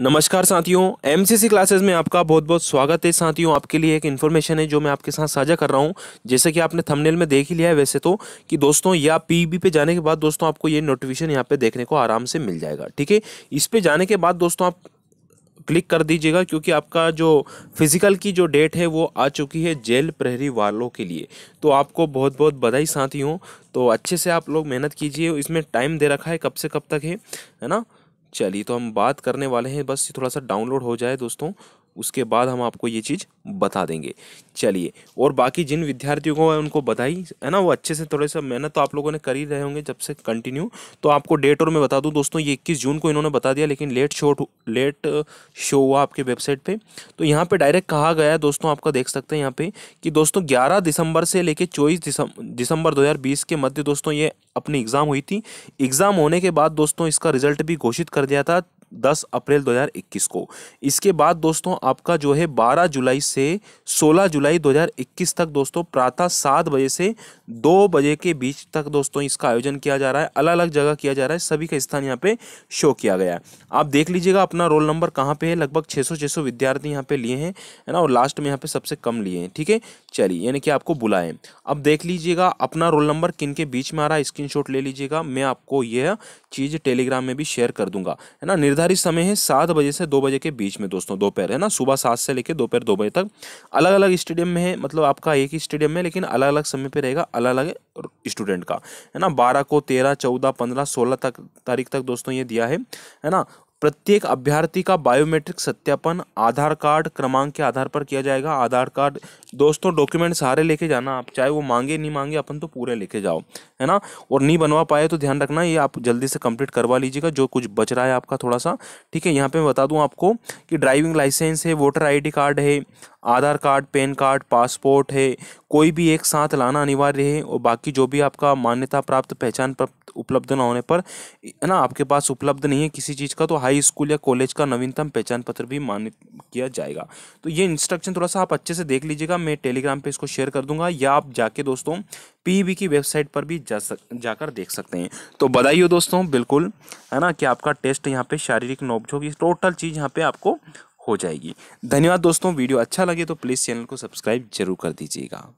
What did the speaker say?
नमस्कार साथियों MCC classes में आपका बहुत बहुत स्वागत है साथियों आपके लिए एक इन्फॉर्मेशन है जो मैं आपके साथ साझा कर रहा हूं जैसे कि आपने थंबनेल में देख ही लिया है वैसे तो कि दोस्तों या पीबी पे जाने के बाद दोस्तों आपको ये नोटिफिकेशन यहाँ पे देखने को आराम से मिल जाएगा ठीक है इस पर जाने के बाद दोस्तों आप क्लिक कर दीजिएगा क्योंकि आपका जो फिजिकल की जो डेट है वो आ चुकी है जेल प्रहरी वालों के लिए तो आपको बहुत बहुत बधाई साथियों तो अच्छे से आप लोग मेहनत कीजिए इसमें टाइम दे रखा है कब से कब तक है है ना चलिए तो हम बात करने वाले हैं बस थोड़ा सा डाउनलोड हो जाए दोस्तों उसके बाद हम आपको ये चीज़ बता देंगे चलिए और बाकी जिन विद्यार्थियों को है उनको बताई है ना वो अच्छे से थोड़े सा मेहनत तो आप लोगों ने कर ही रहे होंगे जब से कंटिन्यू तो आपको डेट और मैं बता दूं दोस्तों ये इक्कीस जून को इन्होंने बता दिया लेकिन लेट शो लेट शो हुआ आपके वेबसाइट पर तो यहाँ पर डायरेक्ट कहा गया है दोस्तों आपका देख सकते हैं यहाँ पर कि दोस्तों ग्यारह दिसंबर से लेकर चौबीस दिसंबर दो के मध्य दोस्तों ये अपनी एग्ज़ाम हुई थी एग्ज़ाम होने के बाद दोस्तों इसका रिजल्ट भी घोषित कर दिया था 10 अप्रैल 2021 को इसके बाद दोस्तों आपका जो है 12 जुलाई से 16 जुलाई 2021 तक दोस्तों प्रातः सात बजे से दो बजे के बीच तक दोस्तों इसका आयोजन किया जा रहा है अलग अलग जगह किया जा रहा है सभी का स्थान यहाँ पे शो किया गया है आप देख लीजिएगा अपना रोल नंबर कहाँ पे है लगभग 600 सौ विद्यार्थी यहाँ पे लिए हैं है ना और लास्ट में यहाँ पे सबसे कम लिए हैं ठीक है चलिए यानी कि आपको बुलाएं अब देख लीजिएगा अपना रोल नंबर किन के बीच में आ रहा है स्क्रीन ले लीजिएगा मैं आपको यह चीज़ टेलीग्राम में भी शेयर कर दूंगा है ना निर्धारित समय है सात बजे से दो बजे के बीच में दोस्तों दोपहर है ना सुबह सात से लेकर दोपहर दो बजे तक अलग अलग स्टेडियम में है मतलब आपका एक ही स्टेडियम में लेकिन अलग अलग समय पर रहेगा अलग अलग स्टूडेंट का है ना बारह को तेरह चौदह पंद्रह सोलह तक तारीख तक दोस्तों ये दिया है है ना प्रत्येक अभ्यर्थी का बायोमेट्रिक सत्यापन आधार कार्ड क्रमांक के आधार पर किया जाएगा आधार कार्ड दोस्तों डॉक्यूमेंट सारे लेके जाना आप चाहे वो मांगे नहीं मांगे अपन तो पूरे लेके जाओ है ना और नहीं बनवा पाए तो ध्यान रखना ये आप जल्दी से कंप्लीट करवा लीजिएगा जो कुछ बच रहा है आपका थोड़ा सा ठीक है यहाँ पर बता दूँ आपको कि ड्राइविंग लाइसेंस है वोटर आई कार्ड है Aadhaar card PAN card passport है कोई भी एक साथ लाना अनिवार्य है और बाकी जो भी आपका मान्यता प्राप्त पहचान प्राप्त उपलब्ध ना होने पर है ना आपके पास उपलब्ध नहीं है किसी चीज़ का तो हाई स्कूल या कॉलेज का नवीनतम पहचान पत्र भी मान्य किया जाएगा तो ये इंस्ट्रक्शन थोड़ा सा आप अच्छे से देख लीजिएगा मैं टेलीग्राम पर इसको शेयर कर दूंगा या आप जाके दोस्तों पी e की वेबसाइट पर भी जा सक जाकर देख सकते हैं तो बधाई हो दोस्तों बिल्कुल है ना कि आपका टेस्ट यहाँ पे शारीरिक नोकझोंक टोटल चीज़ यहाँ पे आपको हो जाएगी धन्यवाद दोस्तों वीडियो अच्छा लगे तो प्लीज़ चैनल को सब्सक्राइब जरूर कर दीजिएगा